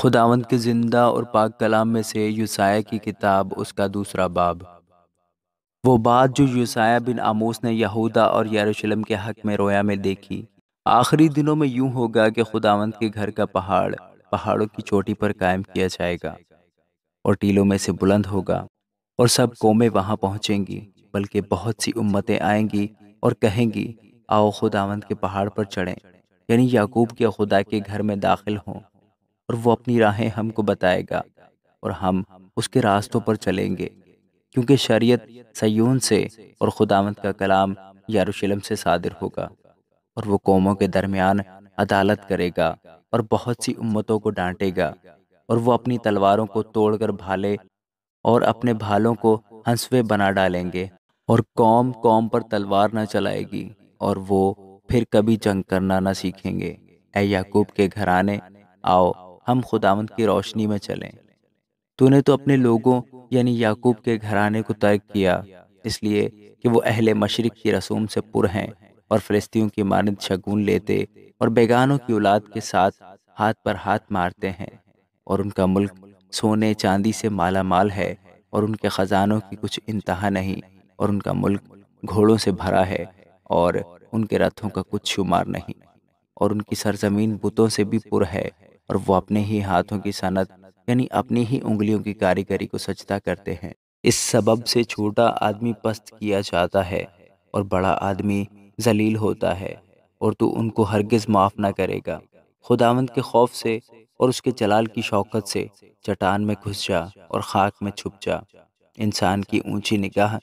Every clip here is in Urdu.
خداوند کے زندہ اور پاک کلام میں سے یوسایہ کی کتاب اس کا دوسرا باب وہ بات جو یوسایہ بن آموس نے یہودا اور یروشلم کے حق میں رویا میں دیکھی آخری دنوں میں یوں ہوگا کہ خداوند کے گھر کا پہاڑ پہاڑوں کی چوٹی پر قائم کیا جائے گا اور ٹیلوں میں سے بلند ہوگا اور سب قومیں وہاں پہنچیں گی بلکہ بہت سی امتیں آئیں گی اور کہیں گی آؤ خداوند کے پہاڑ پر چڑھیں یعنی یعقوب کے خدا کے گھر میں داخل ہوں اور وہ اپنی راہیں ہم کو بتائے گا اور ہم اس کے راستوں پر چلیں گے کیونکہ شریعت سیون سے اور خداوند کا کلام یاروشلم سے صادر ہوگا اور وہ قوموں کے درمیان عدالت کرے گا اور بہت سی امتوں کو ڈانٹے گا اور وہ اپنی تلواروں کو توڑ کر بھالے اور اپنے بھالوں کو ہنسوے بنا ڈالیں گے اور قوم قوم پر تلوار نہ چلائے گی اور وہ پھر کبھی جنگ کرنا نہ سیکھیں گے اے یعقوب کے گھرانے آؤ ہم خداوند کی روشنی میں چلیں تو نے تو اپنے لوگوں یعنی یعقوب کے گھرانے کو ترک کیا اس لیے کہ وہ اہل مشرق کی رسوم سے پر ہیں اور فلسطیوں کی مانند شگون لیتے اور بیگانوں کی اولاد کے ساتھ ہاتھ پر ہاتھ مارتے ہیں اور ان کا ملک سونے چاندی سے مالا مال ہے اور ان کے خزانوں کی کچھ انتہا نہیں اور ان کا ملک گھوڑوں سے بھرا ہے اور ان کے رتھوں کا کچھ شمار نہیں اور ان کی سرزمین بتوں سے بھی پر ہے اور وہ اپنے ہی ہاتھوں کی صنعت یعنی اپنی ہی انگلیوں کی کاریگری کو سچتا کرتے ہیں اس سبب سے چھوٹا آدمی پست کیا جاتا ہے اور بڑا آدمی ذلیل ہوتا ہے اور تو ان کو ہرگز معاف نہ کرے گا خداوند کے خوف سے اور اس کے جلال کی شوقت سے چٹان میں گھس جا اور خاک میں چھپ جا انسان کی اونچی نگاہ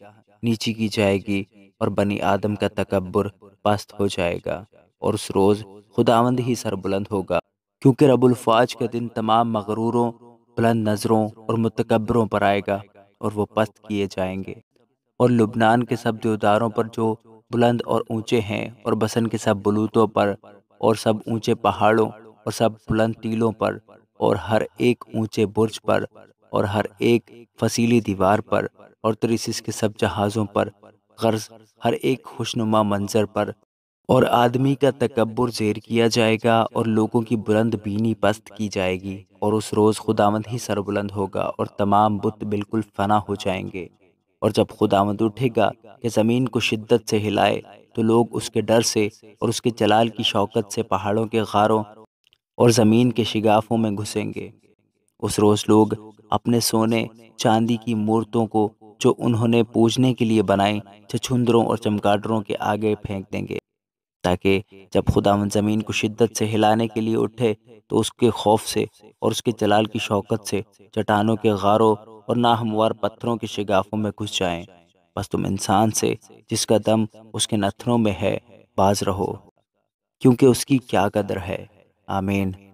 نیچی کی جائے گی اور بنی آدم کا تکبر پست ہو جائے گا اور اس روز خداوند ہی سر بلند ہوگا کیونکہ رب الفاج کا دن تمام مغروروں بلند نظروں اور متکبروں پر آئے گا اور وہ پست کیے جائیں گے اور لبنان کے سب دیوداروں پر جو بلند اور اونچے ہیں اور بسن کے سب بلوتوں پر اور سب اونچے پہاڑوں اور سب بلند ٹیلوں پر اور ہر ایک اونچے برج پر اور ہر ایک فصیلی دیوار پر اور تریسس کے سب جہازوں پر غرض ہر ایک خوشنما منظر پر اور آدمی کا تکبر زیر کیا جائے گا اور لوگوں کی بلند بینی پست کی جائے گی اور اس روز خداوند ہی سربلند ہوگا اور تمام بت بالکل فنا ہو جائیں گے اور جب خداوند اٹھے گا کہ زمین کو شدت سے ہلائے تو لوگ اس کے ڈر سے اور اس کے جلال کی شوکت سے پہاڑوں کے غاروں اور زمین کے شگافوں میں گھسیں گے اس روز لوگ اپنے سونے چاندی کی مورتوں کو جو انہوں نے پوجنے کے لیے بنائیں چچھندروں اور چمکاٹروں کے آگے پھینک دیں گے تاکہ جب خدا من زمین کو شدت سے ہلانے کے لیے اٹھے تو اس کے خوف سے اور اس کے جلال کی شوقت سے چٹانوں کے غاروں اور ناہموار پتھروں کے شگافوں میں گھس جائیں بس تم انسان سے جس کا دم اس کے نتھروں میں ہے باز رہو کیونکہ اس کی کیا قدر ہے آمین